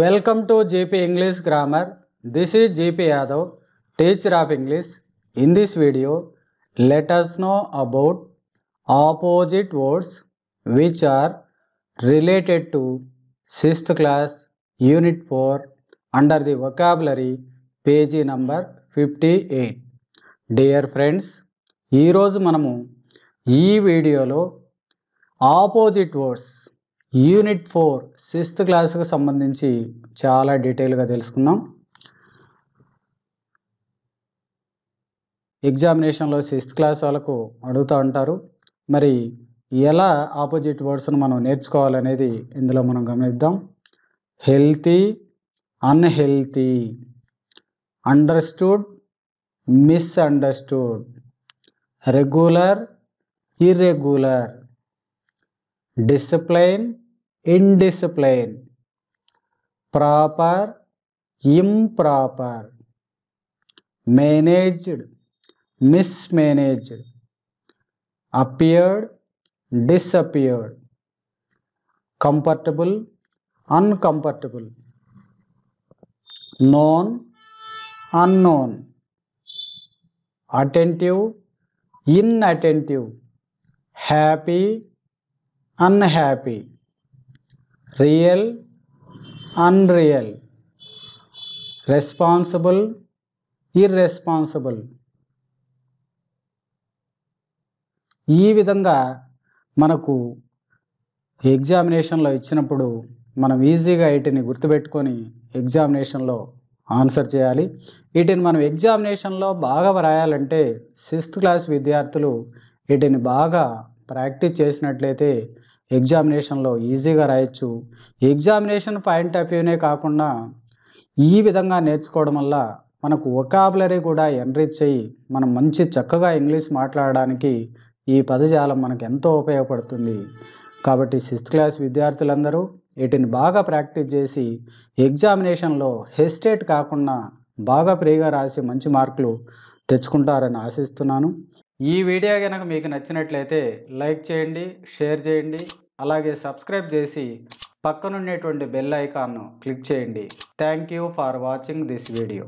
welcome to JP English grammar this is JP Yadav teacher of English in this video let's know about opposite words which are related to sixth class unit four under the vocabulary page number fifty eight dear friends ఈరోజు మనము ఈ వీడియోలో opposite words unit four sixth క్లాస్కి సంబంధించి చాలా డీటెయిల్గా తెలుసుకుందాం ఎగ్జామినేషన్లో సిక్స్త్ క్లాస్ వాళ్ళకు అడుగుతూ ఉంటారు మరి ఎలా ఆపోజిట్ వర్డ్స్ను మనం నేర్చుకోవాలనేది ఇందులో మనం గమనిద్దాం healthy unhealthy understood misunderstood regular irregular discipline, indiscipline, proper, improper, managed, mismanaged, appeared, disappeared, comfortable, uncomfortable, known, unknown, attentive, inattentive, happy, unhappy real unreal responsible irresponsible ఈ విధంగా మనకు ఎగ్జామినేషన్లో ఇచ్చినప్పుడు మనం ఈజీగా వీటిని గుర్తుపెట్టుకొని ఎగ్జామినేషన్లో ఆన్సర్ చేయాలి వీటిని మనం ఎగ్జామినేషన్లో బాగా వ్రాయాలంటే సిక్స్త్ క్లాస్ విద్యార్థులు వీటిని బాగా ప్రాక్టీస్ చేసినట్లయితే ఎగ్జామినేషన్లో ఈజీగా రాయొచ్చు ఎగ్జామినేషన్ పాయింట్ ఆఫ్ వ్యూనే కాకుండా ఈ విధంగా నేర్చుకోవడం వల్ల మనకు ఒకాబులరీ కూడా ఎన్రీచ్ అయ్యి మనం మంచి చక్కగా ఇంగ్లీష్ మాట్లాడడానికి ఈ పదజాలం మనకు ఎంతో ఉపయోగపడుతుంది కాబట్టి సిక్స్త్ క్లాస్ విద్యార్థులందరూ వీటిని బాగా ప్రాక్టీస్ చేసి ఎగ్జామినేషన్లో హెస్టేట్ కాకుండా బాగా ఫ్రీగా రాసి మంచి మార్కులు తెచ్చుకుంటారని ఆశిస్తున్నాను ఈ వీడియో కనుక మీకు నచ్చినట్లయితే లైక్ చేయండి షేర్ చేయండి అలాగే సబ్స్క్రైబ్ చేసి పక్కనుండేటువంటి బెల్ ఐకాన్ను క్లిక్ చేయండి thank you for watching this video